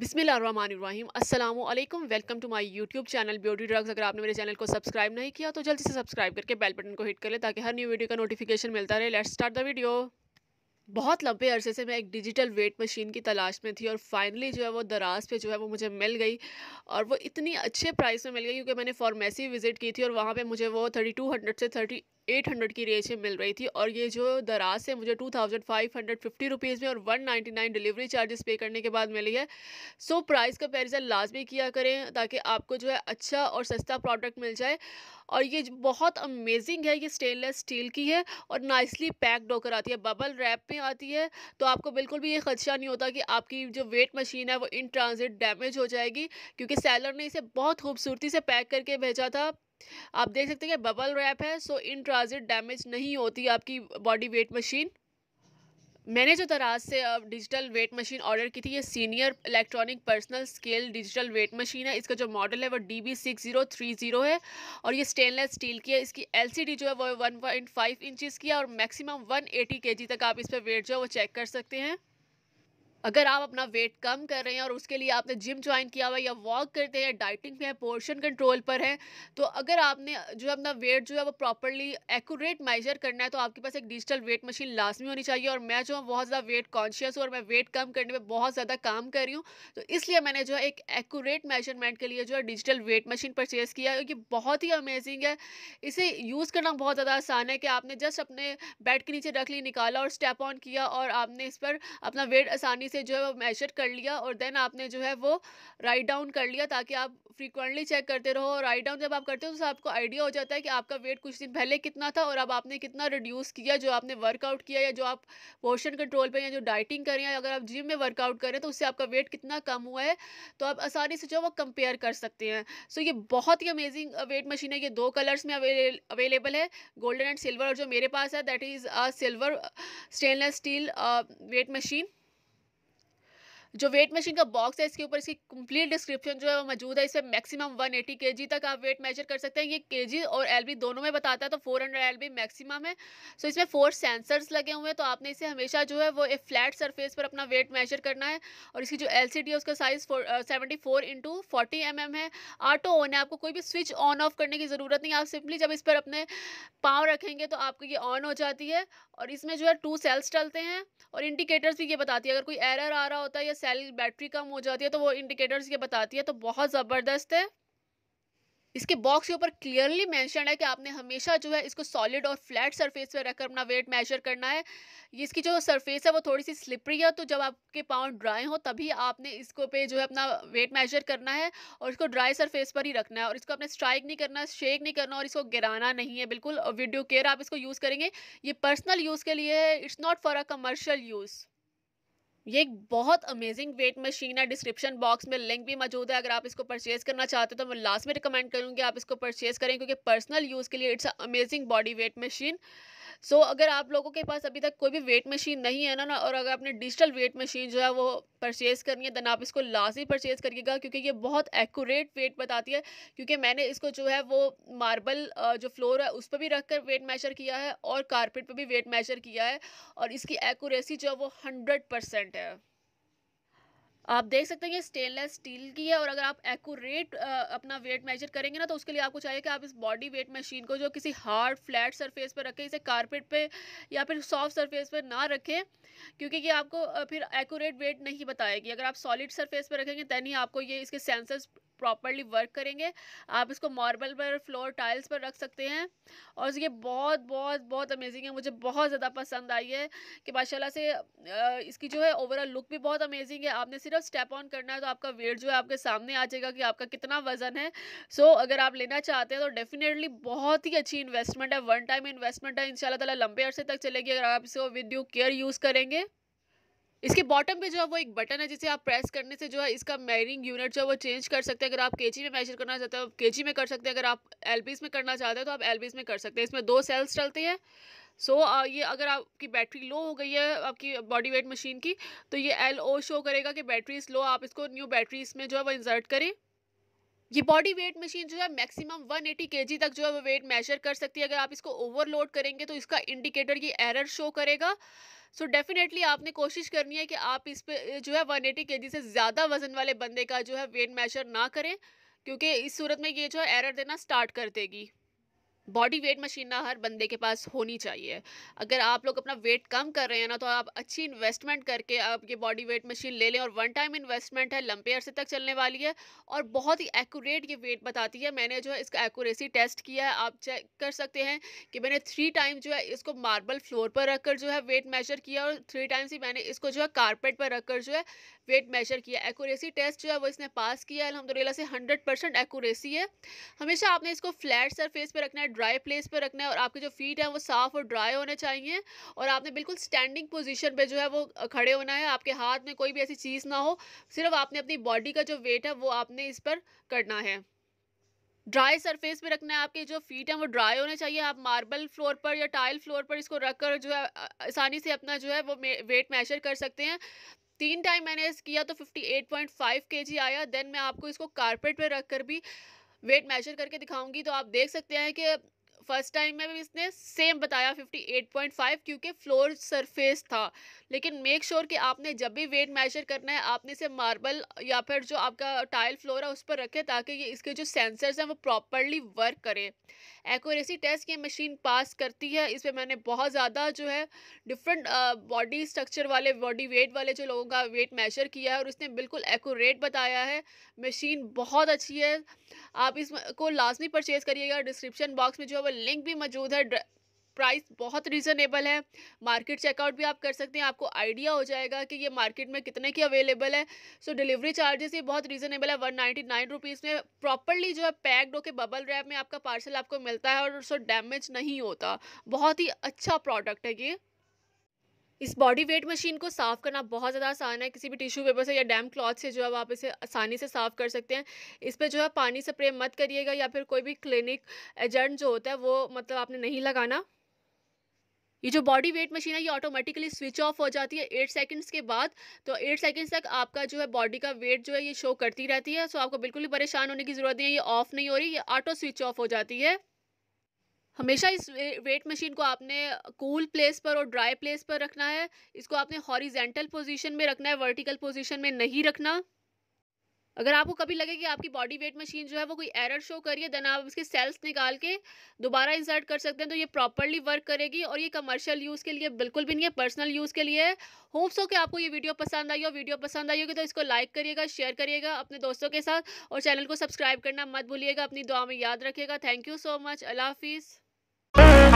बिसमीम अल्लाम welcome to my YouTube channel beauty drugs अगर आपने मेरे चैनल को सब्सक्राइब नहीं किया तो जल्दी से सब्सक्राइब करके बेल बटन को हिट कर ले ताकि हर न्यू वीडियो का नोटिफिकेशन मिलता रहे लेट्स स्टार्ट द वीडियो बहुत लंबे अरसे से मैं एक डिजिटल वेट मशीन की तलाश में थी और फाइनली जो है वो दराज पे जो है वो मुझे मिल गई और वो इतनी अच्छे प्राइस में मिल गई क्योंकि मैंने फार्मेसी विज़िट की थी और वहाँ पे मुझे वो थर्टी टू हंड्रेड से थर्टी 800 की रेंज में मिल रही थी और ये जो दराज से मुझे two thousand five hundred fifty rupees में और one ninety nine delivery charges pay करने के बाद मिली है सो so, प्राइस पैरिजन लाजमी किया करें ताकि आपको जो है अच्छा और सस्ता प्रोडक्ट मिल जाए और ये बहुत अमेजिंग है ये स्टेनलेस स्टील की है और नाइसली पैक्ड होकर आती है बबल रैप में आती है तो आपको बिल्कुल भी ये खदशा नहीं होता कि आपकी जो वेट मशीन है वो इन ट्रांजिट डैमेज हो जाएगी क्योंकि सैलर ने इसे बहुत खूबसूरती से पैक करके भेजा था आप देख सकते हैं बबल रैप है सो इन ट्रांजिट डैमेज नहीं होती आपकी बॉडी वेट मशीन मैंने जो दराज से अब डिजिटल वेट मशीन ऑर्डर की थी ये senior electronic personal scale digital weight machine है इसका जो मॉडल है वो D B six zero three zero है और ये स्टेनलेस स्टील की है इसकी एलसीडी जो है वो वन पॉइंट फाइव इंचज़ की है और मैक्सिमम वन एटी के जी तक आप इस पर वेट जो है वो चेक कर सकते हैं अगर आप अपना वेट कम कर रहे हैं और उसके लिए आपने जिम ज्वाइन किया हुआ या वॉक करते हैं डाइटिंग पे है पोर्शन कंट्रोल पर है तो अगर आपने जो है अपना वेट जो है वो प्रॉपरली एक्यूरेट मेजर करना है तो आपके पास एक डिजिटल वेट मशीन लाजमी होनी चाहिए और मैं जो हूँ बहुत ज़्यादा वेट कॉन्शियस हूँ और मैं वेट कम करने में बहुत ज़्यादा काम कर रही हूँ तो इसलिए मैंने जो है एक एक्यूरेट मेजरमेंट के लिए जो है डिजिटल वेट मशीन परचेज़ किया क्योंकि बहुत ही अमेजिंग है इसे यूज़ करना बहुत ज़्यादा आसान है कि आपने जस्ट अपने बेड के नीचे रख ली निकाला और स्टेप ऑन किया और आपने इस पर अपना वेट आसानी सही से जो है वो मेजर कर लिया और देन आपने जो है वो राइट डाउन कर लिया ताकि आप फ्रीक्वेंटली चेक करते रहो और राइट डाउन जब आप करते हो तो आपको आइडिया हो जाता है कि आपका वेट कुछ दिन पहले कितना था और अब आपने कितना रिड्यूस किया जो आपने वर्कआउट किया या जो आप पोर्शन कंट्रोल पर या जो डाइटिंग करें या अगर आप जिम में वर्कआउट करें तो उससे आपका वेट कितना कम हुआ है तो आप आसानी से जो वो कंपेयर कर सकते हैं सो so, ये बहुत ही अमेजिंग वेट मशीन है ये दो कलर्स में अवेलेबल है गोल्डन एंड सिल्वर और जो मेरे पास है that is a silver stainless steel weight machine जो वेट मशीन का बॉक्स है इसके ऊपर इसकी कंप्लीट डिस्क्रिप्शन जो है वो मौजूद है इसमें मैक्सिमम 180 जी तक आप वेट मेजर कर सकते हैं ये जी और बी दोनों में बताता है तो 400 बी मैक्सिमम है सो इसमें फोर सेंसर्स लगे हुए हैं तो आपने इसे हमेशा जो है वो एक फ्लैट सरफेस पर अपना वेट मेजर करना है और इसकी जो एल है उसका size seventy four into forty M है ऑटो ऑन है आपको कोई भी स्विच ऑन ऑफ करने की ज़रूरत नहीं आप सिंपली जब इस पर अपने पाँव रखेंगे तो आपको ये ऑन हो जाती है और इसमें जो है टू सेल्स चलते हैं और इंडिकेटर्स भी ये बताती है अगर कोई एरर आ रहा होता है या सेल बैटरी कम हो जाती है तो वो इंडिकेटर्स ये बताती है तो बहुत ज़बरदस्त है इसके बॉक्स के ऊपर क्लियरली मेंशन है कि आपने हमेशा जो है इसको सॉलिड और फ्लैट सरफेस पे रखकर अपना वेट मेजर करना है इसकी जो सरफेस है वो थोड़ी सी स्लिपरी है तो जब आपके पाँव ड्राई हो तभी आपने इसको पे जो है अपना वेट मेजर करना है और इसको ड्राई सरफेस पर ही रखना है और इसको अपने स्ट्राइक नहीं करना शेक नहीं करना और इसको गिराना नहीं है बिल्कुल वीडियो केयर आप इसको यूज़ करेंगे ये पर्सनल यूज़ के लिए है it's not for a commercial use ये एक बहुत अमेजिंग वेट मशीन है डिस्क्रिप्शन बॉक्स में लिंक भी मौजूद है अगर आप इसको परचेज़ करना चाहते हो तो मैं लास्ट में रिकमेंड करूँगी आप इसको परचेज़ करें क्योंकि पर्सनल यूज़ के लिए it's amazing body weight machine so so, अगर आप लोगों के पास अभी तक कोई भी वेट मशीन नहीं है ना ना और अगर आपने डिजिटल वेट मशीन जो है वो परचेज़ करनी है देन आप इसको लाजी परचेज़ करिएगा क्योंकि ये बहुत एक्यूरेट वेट बताती है क्योंकि मैंने इसको जो है वो मार्बल जो फ्लोर है उस पर भी रख कर वेट मेजर किया है और कारपेट पर भी वेट मेजर किया है और इसकी एक्यूरेसी जो है वो हंड्रेड परसेंट है आप देख सकते हैं ये स्टेनलेस स्टील की है और अगर आप एक्यूरेट अपना वेट मेजर करेंगे ना तो उसके लिए आपको चाहिए कि आप इस बॉडी वेट मशीन को जो किसी हार्ड फ्लैट सरफेस पर रखें इसे कारपेट पे या फिर सॉफ्ट सरफेस पर ना रखें क्योंकि ये आपको फिर एक्यूरेट वेट नहीं बताएगी अगर आप सॉलिड सरफेस पर रखेंगे दैन ही आपको ये इसके सेंसर्स प्रॉपरली वर्क करेंगे आप इसको मार्बल पर फ्लोर टाइल्स पर रख सकते हैं और ये बहुत बहुत बहुत अमेजिंग है मुझे बहुत ज़्यादा पसंद आई है कि माशाल्लाह से इसकी जो है ओवरऑल लुक भी बहुत अमेजिंग है आपने सिर्फ स्टेप ऑन करना है तो आपका वेट जो है आपके सामने आ जाएगा कि आपका कितना वज़न है सो so, अगर आप लेना चाहते हैं तो डेफिनेटली बहुत ही अच्छी इन्वेस्टमेंट है वन टाइम इन्वेस्टमेंट है इन शाला लंबे अरसे तक चलेगी अगर आप इसको विद यू केयर यूज़ करेंगे इसके बॉटम पे जो है वो एक बटन है जिसे आप प्रेस करने से जो है इसका मेयरिंग यूनिट जो है वो चेंज कर सकते हैं अगर आप केजी में मेजर करना चाहते हो आप केजी में कर सकते हैं अगर आप एलबीज में करना चाहते हो तो आप एलबीज में कर सकते हैं इसमें दो सेल्स चलते हैं सो so, ये अगर आपकी बैटरी लो हो गई है आपकी बॉडी वेट मशीन की तो ये एल ओ शो करेगा कि बैटरीज लो आप इसको न्यू बैटरीज में जो है वो इंसर्ट करें ये बॉडी वेट मशीन जो है मैक्सिमम 180 जी तक जो है वो वेट मेजर कर सकती है अगर आप इसको ओवरलोड करेंगे तो इसका इंडिकेटर ये एरर शो करेगा सो so डेफिनेटली आपने कोशिश करनी है कि आप इस पर जो है 180 जी से ज़्यादा वज़न वाले बंदे का जो है वेट मेजर ना करें क्योंकि इस सूरत में ये जो है एरर देना स्टार्ट कर देगी बॉडी वेट मशीन ना हर बंदे के पास होनी चाहिए अगर आप लोग अपना वेट कम कर रहे हैं ना तो आप अच्छी इन्वेस्टमेंट करके आप ये बॉडी वेट मशीन ले लें और वन टाइम इन्वेस्टमेंट है लंबे अरसे तक चलने वाली है और बहुत ही एक्यूरेट ये वेट बताती है मैंने जो है इसका एक्यूरेसी टेस्ट किया है आप चेक कर सकते हैं कि मैंने थ्री टाइम जो है इसको मार्बल फ्लोर पर रखकर जो है वेट मेजर किया और थ्री टाइम्स ही मैंने इसको जो है कारपेट पर रखकर जो है वेट मेजर किया एक्यूरेसी टेस्ट जो है वो इसने पास किया अलहमदिल्ला से हंड्रेड परसेंट है हमेशा आपने इसको फ्लैट सरफेस पर रखना है ड्राई प्लेस पर रखना है और आपके जो फीट हैं वो साफ़ और ड्राई होने चाहिए और आपने बिल्कुल स्टैंडिंग पोजिशन पर जो है वो खड़े होना है आपके हाथ में कोई भी ऐसी चीज़ ना हो सिर्फ आपने अपनी बॉडी का जो वेट है वो आपने इस पर करना है ड्राई सरफेस पे रखना है आपके जो फीट हैं वो ड्राई होने चाहिए आप मार्बल फ्लोर पर या टाइल फ्लोर पर इसको रख कर जो है आसानी से अपना जो है वो वेट मेजर कर सकते हैं तीन टाइम मैंने इस किया तो 58.5 केजी आया देन मैं आपको इसको कारपेट पे रख कर भी वेट मेजर करके दिखाऊंगी तो आप देख सकते हैं कि फर्स्ट टाइम में भी इसने सेम बताया 58.5 क्योंकि फ्लोर सरफेस था लेकिन मेक श्योर sure कि आपने जब भी वेट मेजर करना है आपने इसे मार्बल या फिर जो आपका टाइल फ्लोर है उस पर रखें ताकि ये इसके जो सेंसर्स हैं वो प्रॉपरली वर्क करें एक्यूरेसी टेस्ट ये मशीन पास करती है इस पर मैंने बहुत ज़्यादा जो है डिफरेंट बॉडी स्ट्रक्चर वाले बॉडी वेट वाले जो लोगों का वेट मेजर किया है और इसने बिल्कुल एक्यूरेट बताया है मशीन बहुत अच्छी है आप इसको लाजमी परचेज़ करिएगा डिस्क्रिप्शन बॉक्स में जो है वो लिंक भी मौजूद है प्राइस बहुत रीज़नेबल है मार्केट चेकआउट भी आप कर सकते हैं आपको आइडिया हो जाएगा कि ये मार्केट में कितने की अवेलेबल है सो डिलीवरी चार्जेस ये बहुत रीज़नेबल है वन नाइन्टी नाइन रुपीज़ में प्रॉपरली जो है पैक्ड होकर बबल रैप में आपका पार्सल आपको मिलता है और सो डैमेज नहीं होता बहुत ही अच्छा प्रोडक्ट है ये इस बॉडी वेट मशीन को साफ़ करना बहुत ज़्यादा आसान है किसी भी टिश्यू पेपर से या डैम क्लॉथ से जो है आप इसे आसानी से साफ़ कर सकते हैं इस पर जो है पानी स्प्रे मत करिएगा या फिर कोई भी क्लिनिक एजेंट जो होता है वो मतलब आपने नहीं लगाना ये जो बॉडी वेट मशीन है ये ऑटोमेटिकली स्विच ऑफ हो जाती है एट सेकंड्स के बाद तो एट सेकंड्स तक आपका जो है बॉडी का वेट जो है ये शो करती रहती है सो आपको बिल्कुल भी परेशान होने की ज़रूरत नहीं है ये ऑफ नहीं हो रही ये ऑटो स्विच ऑफ हो जाती है हमेशा इस वेट मशीन को आपने कूल प्लेस पर और ड्राई प्लेस पर रखना है इसको आपने हॉरिजेंटल पोजीशन में रखना है वर्टिकल पोजीशन में नहीं रखना अगर आपको कभी लगे कि आपकी बॉडी वेट मशीन जो है वो कोई एरर शो करिए देन आप इसके सेल्स निकाल के दोबारा इंसर्ट कर सकते हैं तो ये प्रॉपरली वर्क करेगी और ये कमर्शियल यूज़ के लिए बिल्कुल भी नहीं है पर्सनल यूज़ के लिए होप सो कि आपको ये वीडियो पसंद आई हो वीडियो पसंद आई होगी तो इसको लाइक करिएगा शेयर करिएगा अपने दोस्तों के साथ और चैनल को सब्सक्राइब करना मत भूलिएगा अपनी दुआ में याद रखिएगा थैंक यू सो मच अल्लाह हाफिज़ Hey!